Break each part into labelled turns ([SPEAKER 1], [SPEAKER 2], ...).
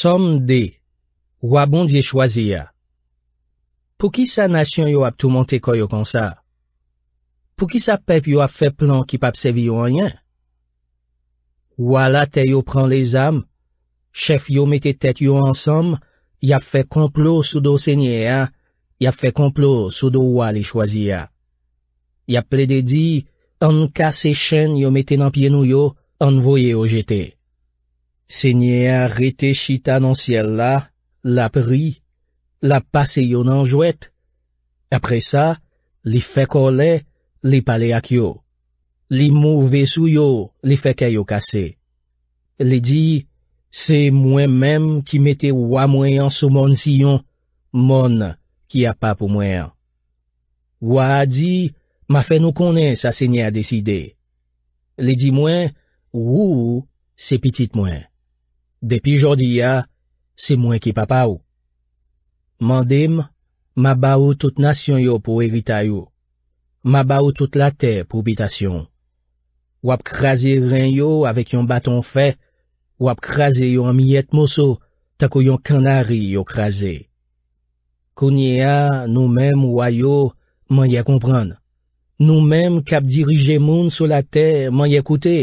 [SPEAKER 1] SOM DE, WABONDI CHOASI YA POU KI SA NASYON YO AP TOU MONTE KOYO KON SA? POU KI SA PEP YO AP FE PLAN KIPAP SEVI YO ANYAN? WALA TE YO PRAN LE ZAM, CHEF YO METE TET YO ANSOM, YA FE KOMPLO SOU DO SENYE YA, YA FE KOMPLO SOU DO WALI CHOASI YA. YA PLE DE DI, AN KASE CHEN YO METE NAN PIENOU YO, AN VOYE YO JETE. Senye a rete chita nan siel la, la pri, la pase yon anjouet. Apre sa, li fe kole, li pale a kyo. Li mou ve sou yo, li fe kayo kase. Li di, se mwen menm ki mete wwa mwen an sou moun si yon, moun ki a pa pou mwen an. Wwa a di, ma fe nou konen sa senye a deside. Li di mwen, wou, se pitit mwen. Depi jordiya, se mwen ki papa ou. Mandem, ma ba ou tout nasyon yo pou erita yo. Ma ba ou tout la ter pou bitasyon. Wap krasi ren yo avèk yon baton fè. Wap krasi yo an miyet moso, tako yon kanari yo krasi. Kounye a nou men mwa yo, man ye kompran. Nou men kap dirije moun sou la ter, man ye koute.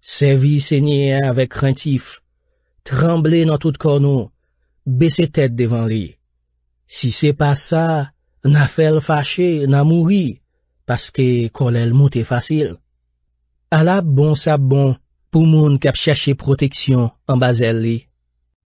[SPEAKER 1] Servi se nye a avèk krentif. Tremble nan tout konou, bese tèt devan li. Si se pa sa, na fel fache, na mouri, paske kol el mout e fasil. Ala bon sa bon, pou moun kap chache proteksyon an bazel li.